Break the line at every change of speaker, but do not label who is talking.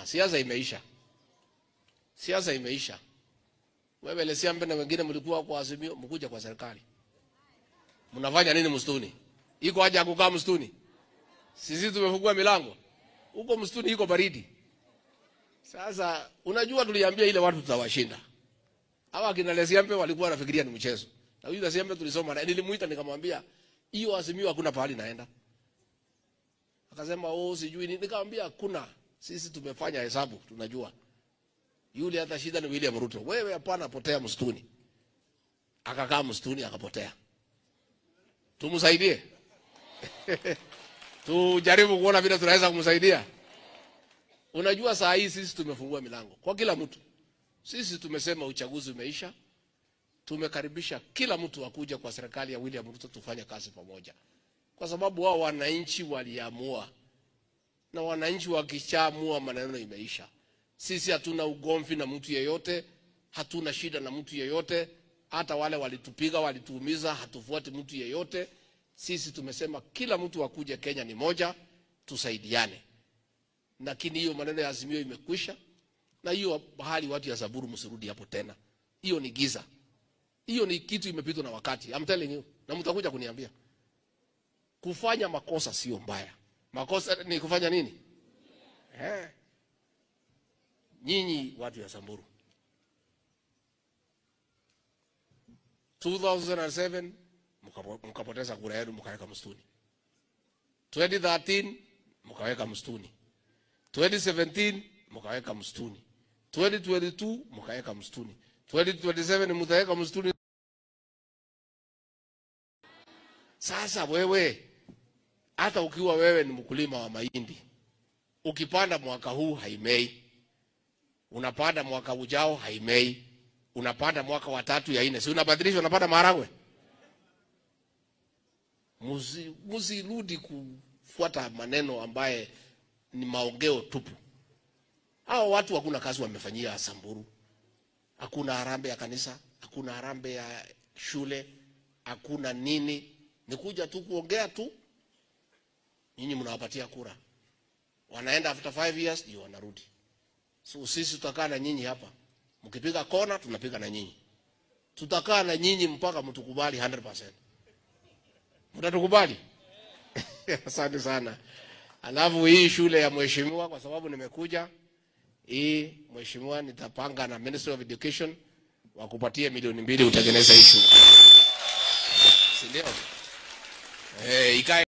chama. Siasa imeisha, siasa imeisha. Wewe Lesiambe na wengine mlikuwa kwa Azimio, mkuja kwa serikali, mnafanya nini msituni? Iko haja ya kukaa msituni? Sisi tumefungua milango huko msituni, iko baridi. Sasa unajua, tuliambia ile watu tutawashinda hawa. Kina Lesiambe walikuwa wanafikiria ni mchezo, na huyu Lesiambe tulisoma na nilimuita nikamwambia, hiyo Azimio hakuna pahali naenda. Akasema oh, sijui nini. Nikamwambia kuna sisi tumefanya hesabu, tunajua yule hata shida ni William Ruto. Wewe hapana, potea msituni. Akakaa msituni akapotea. Tumsaidie tujaribu kuona vile tunaweza kumsaidia. Unajua saa hii sisi tumefungua milango kwa kila mtu. Sisi tumesema uchaguzi umeisha, tumekaribisha kila mtu akuja kwa serikali ya William Ruto tufanye kazi pamoja, kwa sababu wao wananchi waliamua na wananchi wakishaamua, maneno imeisha. Sisi hatuna ugomvi na mtu yeyote, hatuna shida na mtu yeyote. Hata wale walitupiga walituumiza, hatufuati mtu yeyote. Sisi tumesema kila mtu akuje Kenya ni moja, tusaidiane. Lakini hiyo maneno ya azimio imekwisha, na hiyo bahari, watu ya Zaburu, msirudi hapo tena, hiyo ni giza, hiyo ni kitu imepitwa na wakati. I'm telling you, na mtakuja kuniambia kufanya makosa sio mbaya Makosa ni kufanya nini? Eh, nyinyi watu ya Samburu 2007 mkapoteza kura yenu mkaweka mstuni. 2013 mkaweka mstuni. 2017 mkaweka mstuni. 2022 mkaweka mstuni. 2027 mtaweka mstuni. Sasa wewe hata ukiwa wewe ni mkulima wa mahindi, ukipanda mwaka huu haimei, unapanda mwaka ujao haimei, unapanda mwaka wa tatu ya nne, si unabadilisha, unapanda maharagwe. Msirudi kufuata maneno ambaye ni maongeo tupu. Hao watu hakuna kazi wamefanyia Samburu, hakuna arambe ya kanisa, hakuna arambe ya shule, hakuna nini, ni kuja tu kuongea tu nyinyi mnawapatia kura, wanaenda after five years ndio wanarudi. So sisi tutakaa na nyinyi hapa, mkipiga kona tunapiga na nyinyi, tutakaa na nyinyi mpaka mtukubali 100%. Mtatukubali? Asante sana. Alafu hii shule ya mheshimiwa, kwa sababu nimekuja hii, mheshimiwa, nitapanga na Ministry of Education wakupatie milioni mbili utengeneza hii shule, si ndio? Eh, ikae